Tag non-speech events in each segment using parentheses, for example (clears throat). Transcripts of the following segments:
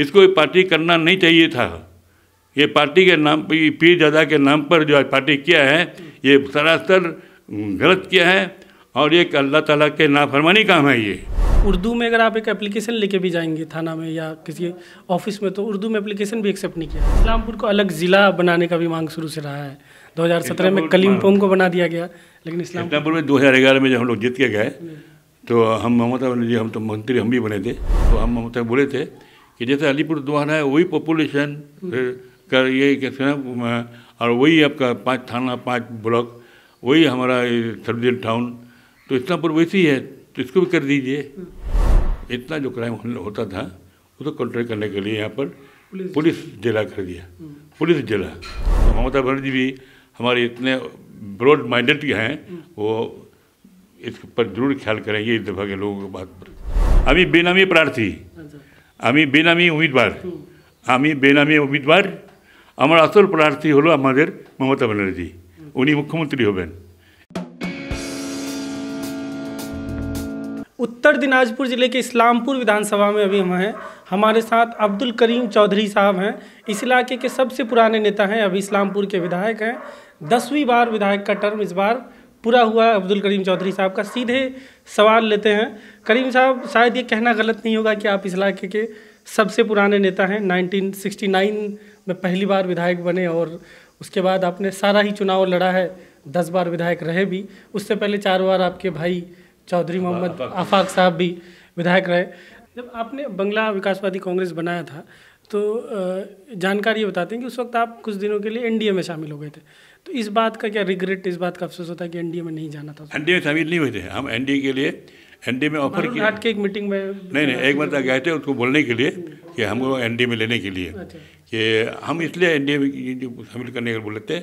इसको पार्टी करना नहीं चाहिए था ये पार्टी के नाम पर पीर दादा के नाम पर जो पार्टी किया है ये सरासर गलत किया है और एक अल्लाह ताला के नाफरमानी काम है ये उर्दू में अगर आप एक एप्लीकेशन लेके भी जाएंगे थाना में या किसी ऑफिस में तो उर्दू में एप्लीकेशन भी एक्सेप्ट नहीं किया इस्लामपुर को अलग ज़िला बनाने का भी मांग शुरू से रहा है 2017 में पोंग को बना दिया गया लेकिन इस्लामपुर में 2011 में जब हम लोग जीत के गए तो हम ममता बनर्जी हम तो मंत्री हम भी बने थे तो हम ममता बोले थे कि जैसे अलीपुर द्वारा है वही पॉपुलेशन कर ये कहते और वही आपका पाँच थाना पाँच ब्लॉक वही हमारा सर्दियल टाउन तो इस्लामपुर वैसी है तो इसको भी कर दीजिए इतना जो क्राइम होता था उसको कंट्रोल करने के लिए यहाँ पर पुलिस जिला कर दिया पुलिस जिला तो ममता बनर्जी भी हमारे इतने ब्रॉड माइंडेड हैं वो इस पर जरूर ख्याल करेंगे इस दफ़ा के लोगों के बात पर अभी बेनामी प्रार्थी আমি বেনামি উমেদবার আমি বেনামি উমেদবার আমার আসল প্রার্থী হলো আমাদের মমতা ব্যানার্জি উনি মুখ্যমন্ত্রী হবেন उत्तर दिनाजपुर ज़िले के इस्लामपुर विधानसभा में अभी हम हैं हमारे साथ अब्दुल करीम चौधरी साहब हैं इस इलाके के सबसे पुराने नेता हैं अभी इस्लामपुर के विधायक हैं दसवीं बार विधायक का टर्म इस बार पूरा हुआ अब्दुल करीम चौधरी साहब का सीधे सवाल लेते हैं करीम साहब शायद ये कहना गलत नहीं होगा कि आप इस इलाके के सबसे पुराने नेता हैं 1969 में पहली बार विधायक बने और उसके बाद आपने सारा ही चुनाव लड़ा है दस बार विधायक रहे भी उससे पहले चार बार आपके भाई चौधरी मोहम्मद आफाक साहब भी विधायक रहे जब आपने बंगला विकासवादी कांग्रेस बनाया था तो जानकारी बताते हैं कि उस वक्त आप कुछ दिनों के लिए एनडीए में शामिल हो गए थे तो इस बात का क्या रिग्रेट इस बात का अफसोस होता है कि एनडीए में नहीं जाना था एनडीए में शामिल नहीं हुए थे हम एनडीए के लिए एनडीए में ऑफर किया के एक मीटिंग में नहीं नहीं एक बार गए थे उसको बोलने के लिए कि हमको एनडीए में लेने के लिए अच्छा। कि हम इसलिए एनडीए में शामिल करने के लिए बोले थे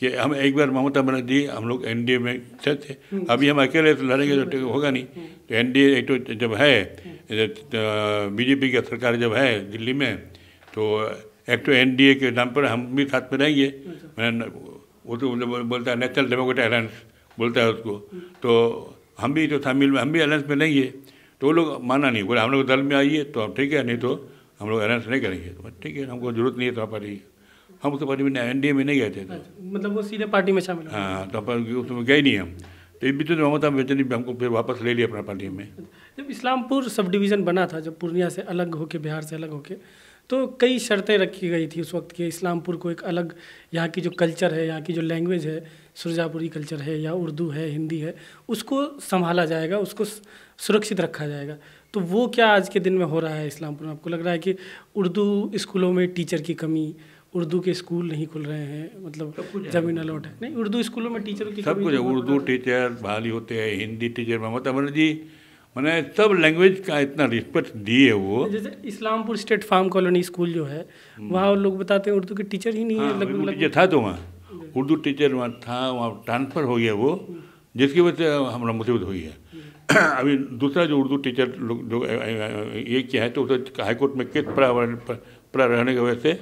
कि हम एक बार ममता बनर्जी हम लोग एन में थे थे हम्म। अभी हम अकेले तो लड़ेंगे तो होगा नहीं हम्म। तो एन एनडीए तो जब है बीजेपी हम्म। की सरकार जब है दिल्ली में तो एक तो एन के नाम पर हम भी साथ में रहेंगे अच्छा। मैंने वो तो बोलता है नेशनल डेमोक्रेटिक अलायंस बोलता है उसको तो हम भी तो शामिल में हम भी अलायंस में नहीं है तो वो लोग माना नहीं बोले हम लोग दल में आइए तो ठीक है नहीं तो हम लोग अलायंस नहीं करेंगे तो ठीक है हमको जरूरत नहीं है तो आप पार्टी हम तो पार्टी में एन में नहीं गए थे तो अच्छा, मतलब वो सीधे पार्टी में शामिल हाँ तो उसमें गए नहीं हम तो इस बीच में ममता बेचनी हमको फिर वापस ले लिया अपना पार्टी में अच्छा, जब इस्लामपुर सब डिवीज़न बना था जब पूर्णिया से अलग होके बिहार से अलग होके तो कई शर्तें रखी गई थी उस वक्त की इस्लामपुर को एक अलग यहाँ की जो कल्चर है यहाँ की जो लैंग्वेज है सुरजापुरी कल्चर है या उर्दू है हिंदी है उसको संभाला जाएगा उसको सुरक्षित रखा जाएगा तो वो क्या आज के दिन में हो रहा है इस्लामपुर में आपको लग रहा है कि उर्दू स्कूलों में टीचर की कमी उर्दू के स्कूल नहीं खुल रहे हैं मतलब जमीन अलॉट है नहीं उर्दू स्कूलों में टीचरों की सब कुछ तो उर्दू टीचर बहाली होते हैं हिंदी टीचर ममता बनर्जी मैंने सब लैंग्वेज का इतना रिस्पेक्ट दिए वो जैसे Islampur state farm colony school जो है वहाँ लोग बताते हैं उर्दू के टीचर ही नहीं है टीचर हाँ, था तो वहाँ उर्दू टीचर वहाँ था वहाँ ट्रांसफ़र हो गया वो जिसकी वजह से हमारा मुसीबत हुई है (clears throat) अभी दूसरा जो उर्दू टीचर लोग जो ये किया है तो उसे हाईकोर्ट में केस पड़ा पड़ा रहने की वजह से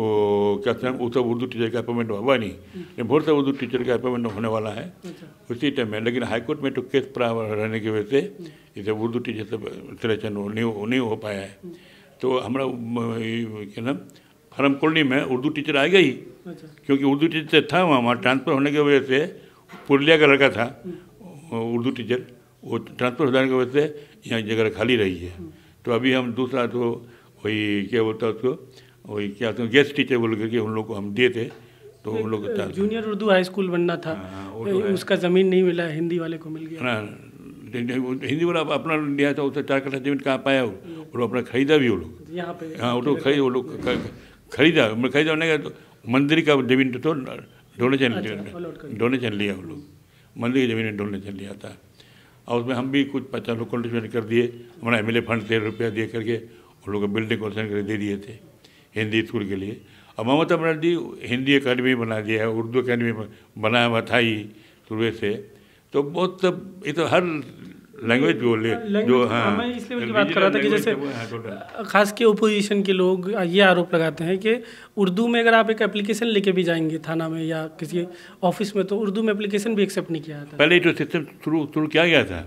क्या कहते हैं उत्तर उर्दू टीचर का अपॉइंटमेंट हुआ नहीं लेकिन भोर से उर्दू टीचर का अपॉइंटमेंट होने वाला है अच्छा। उसी टाइम में लेकिन हाईकोर्ट में तो केस प्रावर रहने की वजह से हम्म। इसे उर्दू टीचर से सिलेक्शन नहीं हो पाया है हम्म। तो हमारा क्या नाम फर्म कॉलोनी में उर्दू टीचर आ गई अच्छा। क्योंकि उर्दू टीचर था वहाँ ट्रांसफ़र होने की वजह से पुरलिया का लड़का था हम्म। उर्दू टीचर वो ट्रांसफ़र हो जाने की वजह से यहाँ जगह खाली रही है तो अभी हम दूसरा तो वही क्या बोलता है उसको वही क्या तो गेस्ट टीचर बोल करके उन लोग को हम दिए थे तो उन लोग जूनियर उर्दू हाई स्कूल बनना था हाँ, हाँ, तो उसका ज़मीन नहीं मिला हिंदी वाले को मिल गया हिंदी वाला अपना लिया था उससे चार कट्ठा जमीन कहाँ पाया वो और अपना खरीदा भी वो लोग तो यहाँ पे हाँ वो लोग तो खरीद वो लोग खरीदा खरीदा होने का मंदिर का जमीन तो डोनेशन डोनेशन अच्छा, लिया वो लोग मंदिर की जमीन डोनेशन लिया था और उसमें हम भी कुछ पचास लोग कंट्रीब्यूशन कर दिए हमारा एम फंड से रुपया दे करके उन लोग को बिल्डिंग कंस्ट्रक्शन कर दे दिए थे हिंदी स्कूल के लिए और ममता बनर्जी हिंदी अकेडमी बना दिया है उर्दू अकेडमी बनाया हुआ था ही शुरू से तो बहुत ये तो हर लैंग्वेज बोले हाँ, जो तो हाँ इसलिए बात कर रहा था कि जैसे तो, हाँ, खास के ओपोजिशन के लोग ये आरोप लगाते हैं कि उर्दू में अगर आप एक एप्लीकेशन लेके भी जाएंगे थाना में या किसी ऑफिस में तो उर्दू में एप्लीकेशन भी एक्सेप्ट नहीं किया जाता पहले जो तो सिस्टम शुरू शुरू किया गया था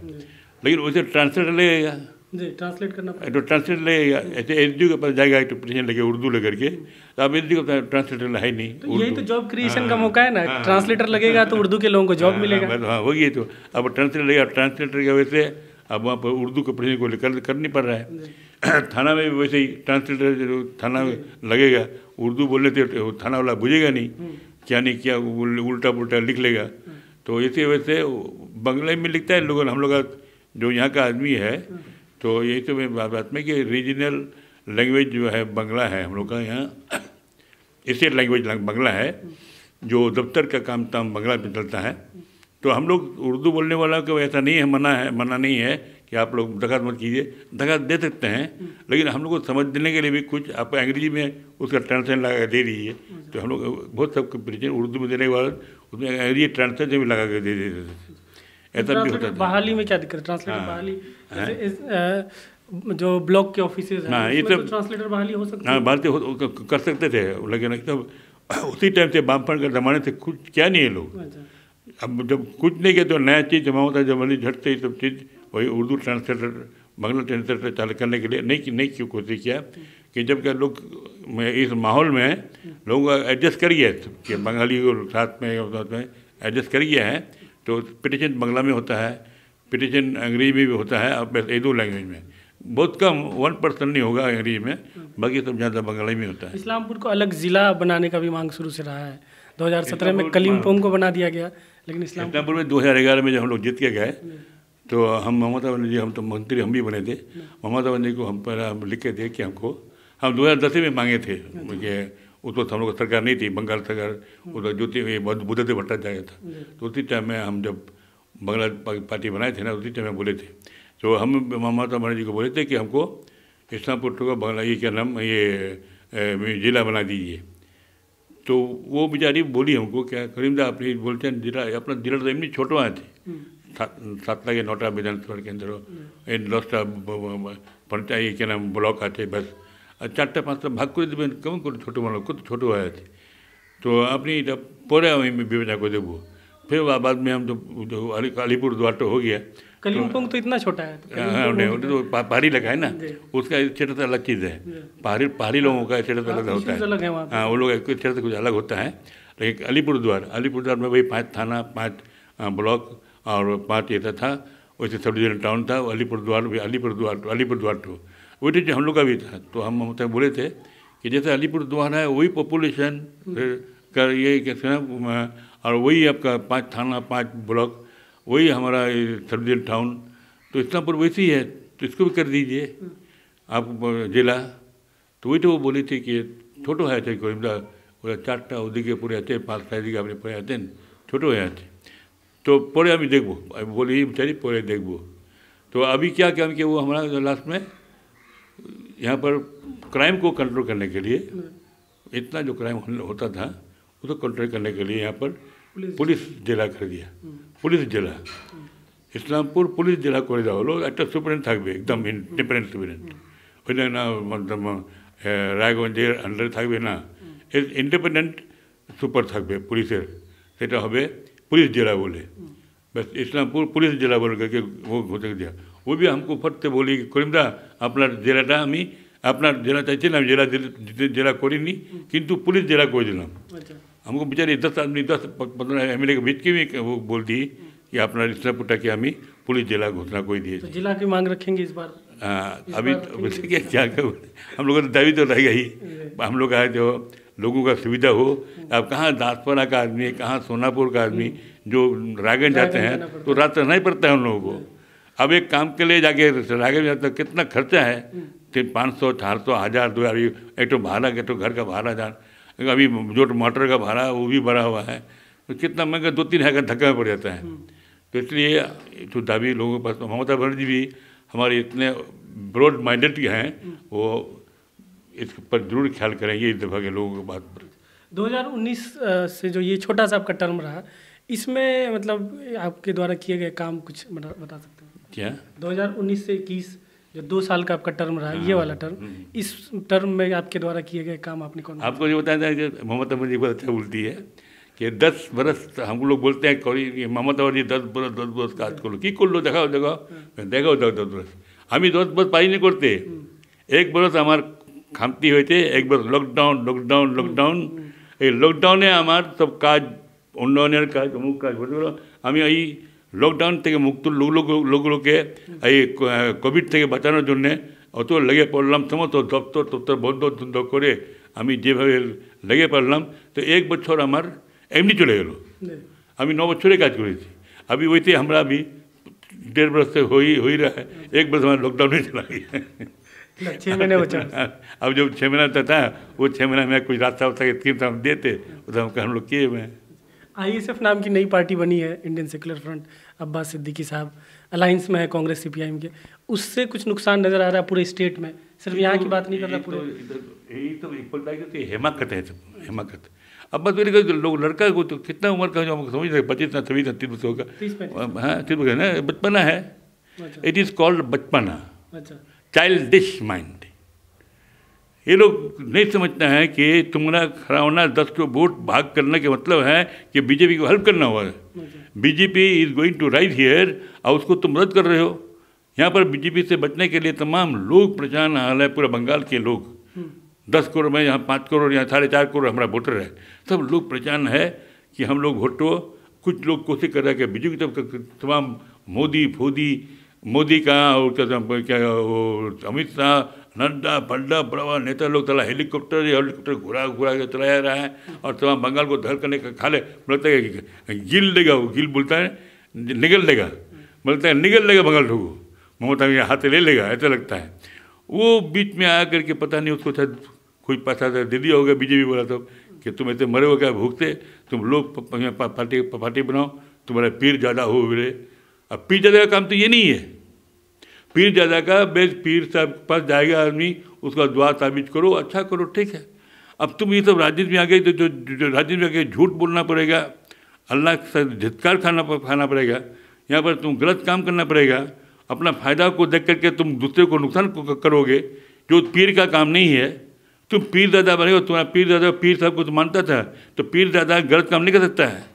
लेकिन उसे ट्रांसलेटर लगेगा जी ट्रांसलेट करना तो ट्रांसलेट लगेगा ऐसे एच के पास जाएगा एक तो लगे उर्दू लेकर करके तो अब एच का ट्रांसलेटर है नहीं तो यही तो जॉब क्रिएशन का हाँ। मौका है ना ट्रांसलेटर हाँ। लगेगा तो उर्दू के लोगों को जॉब हाँ, मिलेगा हाँ वही तो अब ट्रांसलेट लगेगा ट्रांसलेटर तो की वजह से अब वहाँ पर उर्दू के प्रश्न को लेकर कर नहीं पड़ रहा है (clears throat) थाना में भी वैसे ही ट्रांसलेटर जो थाना लगेगा उर्दू बोलने तो थाना वाला बुझेगा नहीं हम्म। क्या नहीं क्या उल्टा पुलटा लिख लेगा हम्म। तो इसी वजह से बंगला में लिखता है लोग हम लोग का जो यहाँ का आदमी है हम्म। तो ये तो मैं बात बात में कि रीजनल लैंग्वेज जो है बंगला है हम लोग का यहाँ स्टेट लैंग्वेज बंगला है जो दफ्तर का काम तमाम बंगला में चलता है तो हम लोग उर्दू बोलने वाला को ऐसा नहीं है मना है मना नहीं है कि आप लोग दखात मत कीजिए दखात दे सकते हैं लेकिन हम लोग को समझ देने के लिए भी कुछ आप अंग्रेजी में उसका ट्रांसलेशन लगा कर दे दीजिए तो हम लोग बहुत सबके परिचय उर्दू में देने के बाद उसमें अंग्रेजी ट्रांसलेशन भी लगा कर दे देते दे। ऐसा भी होता था बहाली में क्या दिक्कत ट्रांसलेटर हाँ। बहाली हाँ। जो ब्लॉक के ऑफिस हाँ ये तो सब ट्रांसलेटर बहाली हो सकते हाँ भारतीय तो कर सकते थे लेकिन एकदम (coughs) उसी टाइम से बामपण के ज़माने से कुछ क्या नहीं है लोग अच्छा। अब जब कुछ नहीं किया तो नया चीज़ जमा होता है जब मनी झटते ही सब चीज़ वही उर्दू ट्रांसलेटर बंगला ट्रांसलेटर चालू करने के लिए नहीं नहीं क्यों कोशिश किया कि जब क्या लोग इस माहौल में लोग एडजस्ट कर कि बंगाली को साथ में साथ में एडजस्ट कर गया है तो पिटिशन बंगला में होता है पिटिशन अंग्रेजी में भी होता है अब ये दो लैंग्वेज में बहुत कम वन परसेंट नहीं होगा अंग्रेजी में बाकी सब ज़्यादा बंगला में होता है इस्लामपुर को अलग ज़िला बनाने का भी मांग शुरू से रहा है 2017 में कलीमपोंग को बना दिया गया लेकिन इस्लामपुर में 2011 में जब हम लोग जीत के गए तो हम ममता बनर्जी हम तो मंत्री हम भी बने थे ममता बनर्जी को हम पर हम लिख के थे कि हमको हम दो हज़ार दस में मांगे थे अच्छा। उस वक्त तो हम लोग सरकार नहीं थी बंगाल सरकार हम्म। उधर ज्योति बुद्धदेव भट्टाचार्य था तो उसी टाइम में हम जब बंगला पार्टी बनाए थे ना उसी टाइम में बोले थे तो हम ममता बनर्जी को बोले थे कि हमको इस्लामपुर का बंगला ये क्या नाम ये जिला बना दीजिए तो वो बेचारी बोली हमको क्या करीमदा आप बोलते हैं जिला अपना जिला तो छोटो आए थे सातला के नौटा विधानसभा के अंदर हम्म। दसटा पंचायत के नाम ब्लॉक आते बस আর पाँच পাঁচটা ভাগ করে দেবেন কেমন করে ছোটো মানুষ কত ছোটো হয়ে আছে তো আপনি এটা পরে আমি विवेचना को देबू फिर बाद में हम तो, तो अलीपुर द्वार तो हो गया कलिम्पोंग तो इतना छोटा है हाँ, हाँ तो पहाड़ी लगा है ना उसका स्टेटस तो अलग चीज़ है पहाड़ी पहाड़ी लोगों का स्टेटस तो हाँ, अलग होता है हाँ वो लोग स्टेटस कुछ अलग होता है लेकिन अलीपुर द्वार अलीपुर द्वार में वही पाँच थाना पाँच हाँ, ब्लॉक और पाँच ऐसा था वैसे सब डिवीजन टाउन था अलीपुर द्वार भी अलीपुर द्वार अलीपुर द्वार टू वो टीचर हम लोग का भी था तो हम मतलब बोले थे कि जैसे अलीपुर द्वार है वही पॉपुलेशन का ये कैसे ना और वही आपका पाँच थाना पाँच ब्लॉक वही हमारा सर्दियल टाउन तो इस्लामपुर वैसी है तो इसको भी कर दीजिए आप जिला तो वही तो वो बोली थी कि छोटो है थे मतलब, बोला चार्टा उदिके पूरे आते पाँच तारीख अपने पूरे आते छोटो है आते तो पढ़े अभी देखो बोली बेचारी पढ़े देखो तो अभी क्या क्या कि वो हमारा लास्ट में यहाँ पर क्राइम को कंट्रोल करने के लिए इतना जो क्राइम होता था उसको कंट्रोल तो करने के लिए यहाँ पर पुलिस जिला कर दिया पुलिस जिला इस्लामपुर पुलिस जिला कर दिया लोग एक तो सुपरेंट थक एकदम इंडिपेंडेंट सुपरेंट वही ना मतलब रायगंजर अंडर थक ना इस इंडिपेंडेंट सुपर थक पुलिस से पुलिस जिला बोले बस इस्लामपुर पुलिस जिला बोल करके वो घोषित दिया वो भी हमको फटते বলি করিমদা আপনার জেলাটা আমি আপনার जिला चाहिए ना जिला जिला করিনি কিন্তু पुलिस जिला कर दिल अच्छा। हमको बेचारे दस आदमी दस पंद्रह एम एल ए के बीच की भी वो बोल दी कि अपना रिश्ता पुटा के हमें पुलिस जिला घोषणा कोई दिए तो जिला की मांग रखेंगे इस बार हाँ अभी तो क्या क्या हम लोगों का तो दावी तो रहेगा ही हम लोग आए जो तो लोगों का सुविधा हो अब कहाँ दासपरा का आदमी है कहाँ सोनापुर का आदमी जो रायगंज जाते हैं तो, तो रहना नहीं पड़ता है उन लोगों को अब एक काम के लिए जाके में जाता कितना खर्चा है तीन तो पाँच सौ चार सौ हज़ार दो हज़ार एक तो भाड़ा एक तो घर का भाड़ा जान अभी जो मोटर का भाड़ा वो भी भरा हुआ है तो कितना महंगा दो तीन हजार धक्का में पड़ जाता है हम्म। तो इसलिए तो दावी लोगों के पास तो ममता बनर्जी भी हमारे इतने ब्रॉड माइंडेड हैं हम्म। वो इस पर जरूर ख्याल करेंगे इस दफ़ा के लोगों के बात पर 2019 से जो ये छोटा सा आपका टर्म रहा इसमें मतलब आपके द्वारा किए गए काम कुछ बता सकते हैं क्या 2019 से 21 जो दो साल का आपका टर्म रहा ये हाँ, वाला टर्म हम्म। इस टर्म में आपके द्वारा किए गए काम आपने कौन आपको ये बताया था कि अमर जी बहुत अच्छा बोलती है कि दस बरस हम लोग बोलते हैं कौरी अमर जी दस बरस दस बरस का लो की कर लो देखाओ देखाओ हाँ। देखाओ दस दस बरस हम ही दस बरस पाई नहीं करते हम्म। एक बरस हमारे खामती हुई थे एक बरस लॉकडाउन लॉकडाउन लॉकडाउन এই লকডাউনে सब काज उन्नयन काज अमुक काज बोलते हमें यही লকডাউন থেকে মুক্ত লোক লোকগুলোকে এই কোভিড থেকে বাঁচানোর জন্যে অত লেগে পড়লাম সমস্ত দপ্তর দপ্তর বন্ধ বন্ধ করে আমি যেভাবে লেগে পড়লাম তো এক বছর আমার এমনি চলে গেলো আমি ন বছরে কাজ করেছি আমি ওইতে আমরা আমি डेढ़ बरस से हो ही हो ही रहा है एक बरस हमारा लॉकडाउन नहीं चला गया छः महीने बचा अब जब छः महीना था वो छः महीना में कुछ रास्ता वास्ता के स्कीम हम देते उधर हम लोग किए हुए हैं आईएसएफ हाँ, नाम की नई पार्टी बनी है Indian Secular Front Abbas Siddiqui साहब अलायंस में है कांग्रेस सीपीआईएम के उससे कुछ नुकसान नज़र आ रहा है पूरे स्टेट में सिर्फ यहाँ की बात नहीं कर रहा पूरे यही तो, तो-, तो, तो अब बस मेरे लोग लड़का को तो कितना उम्र का जो हम समझ रहे पच्चीस ना छब्बीस ना तीन होगा हाँ तीन ना बचपना है इट इज़ कॉल्ड बचपना चाइल्ड डिश माइंड ये लोग नहीं समझते हैं कि तुम्हारा खड़ा होना दस को वोट भाग करने के मतलब है कि बीजेपी को हेल्प करना हुआ BJP is going to rise here और उसको तुम मदद कर रहे हो यहाँ पर बीजेपी से बचने के लिए तमाम लोग परेशान हाल है पूरा बंगाल के लोग दस करोड़ में यहाँ पाँच करोड़ यहाँ साढ़े चार करोड़ हमारा वोटर है सब लोग परेशान है कि हम लोग वोटो कुछ लोग कोशिश कर रहे हैं कि बीजेपी की तरफ तमाम मोदी फोदी मोदी का और क्या वो अमित शाह नड्डा पड्डा बड़ा नेता लोग तला हेलीकॉप्टर हेलीकॉप्टर घुरा घुरा के चलाया रहा है और तमाम बंगाल को धर करने का खा बोलते है गिल लेगा वो गिल बोलता है निगल लेगा बोलता है निगल लेगा बंगाल ठोको ममता में हाथ ले लेगा ऐसा लगता है वो बीच में आ करके पता नहीं उसको शायद कोई पता था दे दिया होगा बीजेपी बोला तो कि तुम इतने मरे हो क्या भूखते तुम लोग पार्टी पार्टी बनाओ तुम्हारा पीर ज़्यादा हो मेरे अब पीर ज़्यादा का काम तो ये नहीं है पीर दादा का बेल पीर साहब के पास जाएगा आदमी उसका दुआ ताबीज करो अच्छा करो ठीक है अब तुम ये सब राजनीति में आ गए तो जो, जो राजनीति में आ गए झूठ बोलना पड़ेगा अल्लाह से झिटकार खाना खाना पड़ेगा यहाँ पर तुम गलत काम करना पड़ेगा अपना फ़ायदा को देख करके तुम दूसरे को नुकसान करोगे जो पीर का काम नहीं है तुम पीर दादा बने हो तुम्हारा पीर दादा पीर साहब को तो मानता था तो पीर दादा गलत काम नहीं कर सकता है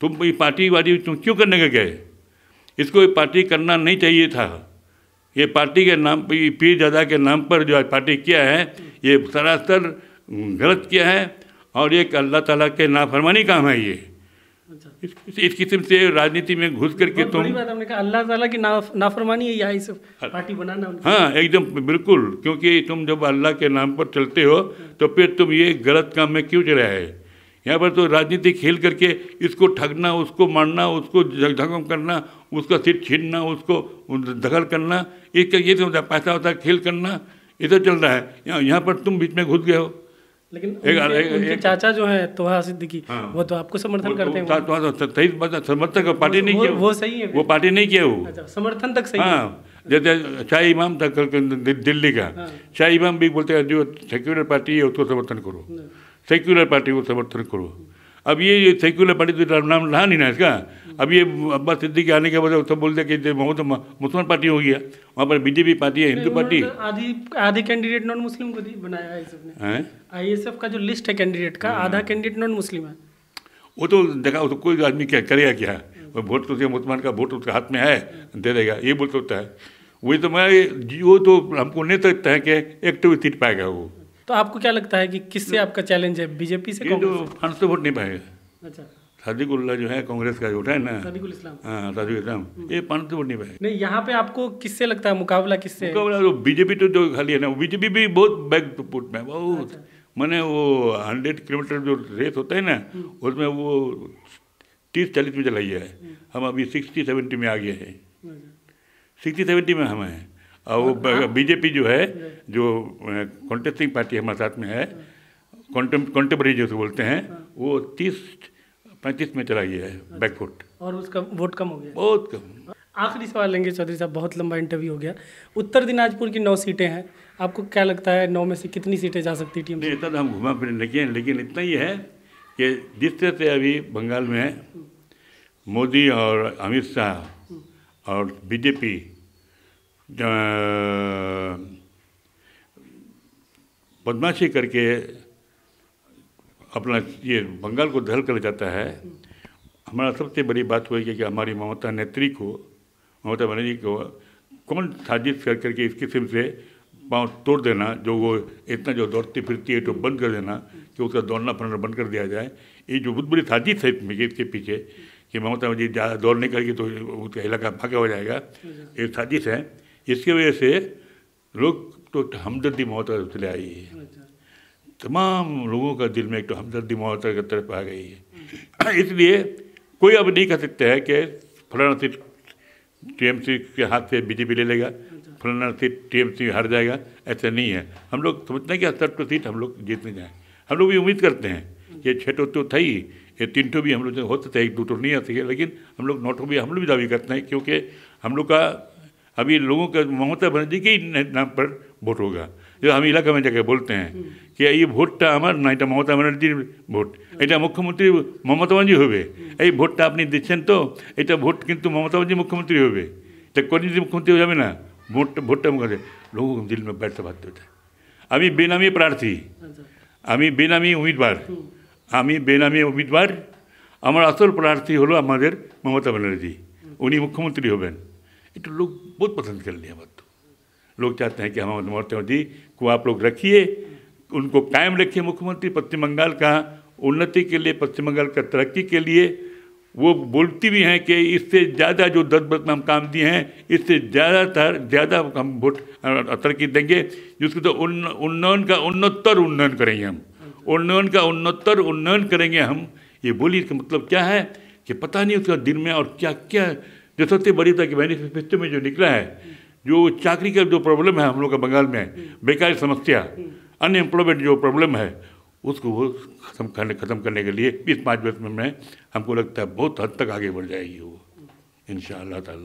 तुम ये पार्टी वार्टी तुम क्यों करने के गए इसको पार्टी करना नहीं चाहिए था ये पार्टी के नाम पर पीर दादा के नाम पर जो पार्टी किया है ये सरासर गलत किया है और एक अल्लाह ताला के नाफरमानी काम है ये अच्छा। इस, इस किस्म से राजनीति में घुस करके तुम हमने कहा अल्लाह ताला की ना, नाफरमानी है यही सब पार्टी बनाना हाँ एकदम बिल्कुल क्योंकि तुम जब अल्लाह के नाम पर चलते हो तो फिर तुम ये गलत काम में क्यों चले है यहाँ पर तो राजनीति खेल करके इसको ठगना उसको मारना उसको जगधगम करना उसका सिर छीनना उसको दखल करना एक ये होता है पैसा होता है खेल करना ये तो चल रहा है यहाँ यहाँ पर तुम बीच में घुस गए हो लेकिन एक, उनके, एक, उनके चाचा जो है तोहा सिद्दीकी हाँ, वो तो आपको समर्थन करते तो तो हैं समर्थन का पार्टी नहीं किया वो सही है वो पार्टी नहीं किया वो अच्छा, समर्थन तक सही हाँ जैसे शाह इमाम था दिल्ली का हाँ। शाह इमाम भी बोलते हैं जो सेक्युलर पार्टी है उसको समर्थन करो हाँ। सेक्युलर पार्टी को समर्थन करो अब ये ये सेक्युलर पार्टी तो नाम रहा नहीं ना इसका अब ये अब्बास सिद्दीकी आने के बाद सब बोलते हैं कि वो तो मुसलमान पार्टी हो गया वहाँ पर बीजेपी पार्टी है हिंदू पार्टी मतलब आधी आधी कैंडिडेट नॉन मुस्लिम को बनाया है सबने का जो लिस्ट है कैंडिडेट का हाँ। आधा कैंडिडेट नॉन मुस्लिम है वो तो देखा वो तो कोई आदमी क्या करेगा क्या वोट तो मुसलमान का वोट उसके हाथ में है दे देगा ये बोल सकता है वही तो मैं वो तो हमको नहीं सकता है कि एक्टिव तो सीट पाएगा वो तो आपको क्या लगता है कि किससे आपका चैलेंज है बीजेपी से जो तो फंड से तो वोट नहीं पाएगा अच्छा जो है कांग्रेस का जो है ना इस्लाम हाँ इस्लाम हम्म। ये फंड से तो वोट नहीं पाएगा नहीं यहाँ पे आपको किससे लगता है मुकाबला किससे मुकाबला जो बीजेपी तो जो खाली है ना बीजेपी भी बहुत बैक पुट में बहुत अच्छा। मैंने वो हंड्रेड किलोमीटर जो रेस होता है ना हम्म। उसमें वो तीस चालीस में चलाई है हम्म। हम अभी सिक्सटी सेवेंटी में आ गए हैं सिक्सटी अच्छा। सेवेंटी में हम हैं और वो हाँ। बीजेपी जो है जो कॉन्टेस्टिंग पार्टी हमारे साथ में है कॉन्टेम्प्रेरी जो बोलते हैं हाँ। वो तीस पैंतीस में चला गया है बैकफुट अच्छा। और उसका वोट कम हो गया बहुत कम आखिरी सवाल लेंगे चौधरी साहब बहुत लंबा इंटरव्यू हो गया उत्तर दिनाजपुर की नौ सीटें हैं आपको क्या लगता है नौ में से कितनी सीटें जा सकती टीम नहीं इतना तो हम घुमा फिर लगे हैं लेकिन इतना ही है कि जिस तरह से अभी बंगाल में हम्म। मोदी और अमित शाह हम्म। और बीजेपी बदमाशी करके अपना ये बंगाल को दहल कर जाता है हमारा सबसे बड़ी बात हुई कि हमारी ममता नेत्री को ममता बनर्जी को कौन साजिश कर करके इस किस्म से पाँव तोड़ देना जो वो इतना जो दौड़ती फिरती है तो बंद कर देना कि उसका दौड़ना फिरना बंद कर दिया जाए ये जो बहुत बड़ी साजिश है इसमें इसके पीछे कि ममता बनर्जी ज़्यादा दौड़ नहीं करेगी तो उसका इलाका भागा हो जाएगा ये साजिश है इसकी वजह से लोग तो हमदर्दी मोहतर चले आई है अच्छा। तमाम लोगों का दिल में एक तो हमदर्दी मोहतर की तरफ आ गई है (clears throat) इसलिए कोई अब नहीं कह सकता है कि फलाना सीट टी के हाथ से बीजेपी ले लेगा अच्छा। फलाना सीट टी हार जाएगा ऐसा नहीं है हम लोग समझते हैं कि सत्तर तो सीट हम लोग जीतने जाएँ हम लोग भी उम्मीद करते हैं ये छः टो तो था ही ये तीन टो तो भी हम लोग होते थे एक दो टो तो नहीं आते लेकिन हम लोग नौ ठो तो भी हम लोग भी दावी करते हैं क्योंकि हम लोग का আবি লুগো কে মমতা বন্দ্যকে না পর ভোট হগা যে আমি এলাকা মে জাগে বলতে হ্যাঁ কি এই ভোটটা অমর না এটা মমতা বন্দ্য ভোট এটা মুখ্যমন্ত্রী মমতা বন্দ্য হবে এই ভোটটা আপনি দেনছেন তো এটা ভোট কিন্তু মমতা বন্দ্য মুখ্যমন্ত্রী হবে তে কোনি যামিনা ভোট ভোট লোক জিল মে बैठते अभी बिनमी প্রার্থী আমি बिनमी उम्मीदवार আমি बिनमी उम्मीदवार अमर আসল প্রার্থী হলো আমাদের মমতা বন্দ্য উনি মুখ্যমন্ত্রী হবেন ये तो लोग बहुत पसंद कर लिया बात लोग चाहते हैं कि हम मनमोहन जी को आप लोग रखिए उनको कायम रखिए मुख्यमंत्री पश्चिम बंगाल का उन्नति के लिए पश्चिम बंगाल का तरक्की के लिए वो बोलती भी हैं कि इससे ज़्यादा जो दस वर्ष में हम काम दिए हैं इससे ज़्यादातर ज़्यादा हम वोट तरक्की देंगे जिसको तो उन्नयन का उन्नतर उन्नयन करेंगे हम उन्नयन का उन्नतर उन्नयन करेंगे हम ये बोली इसका मतलब क्या है कि पता नहीं उसका दिन में और क्या क्या जो सबसे बड़ी था तो कि मैनिफेस्टो में जो निकला है जो चाकरी का जो प्रॉब्लम है हम लोग का बंगाल में बेकार समस्या अनएम्प्लॉयमेंट जो प्रॉब्लम है उसको वो खत्म करने खत्म करने के लिए बीस पाँच वर्ष में मैं हमको लगता है बहुत हद तक आगे बढ़ जाएगी वो इन शाह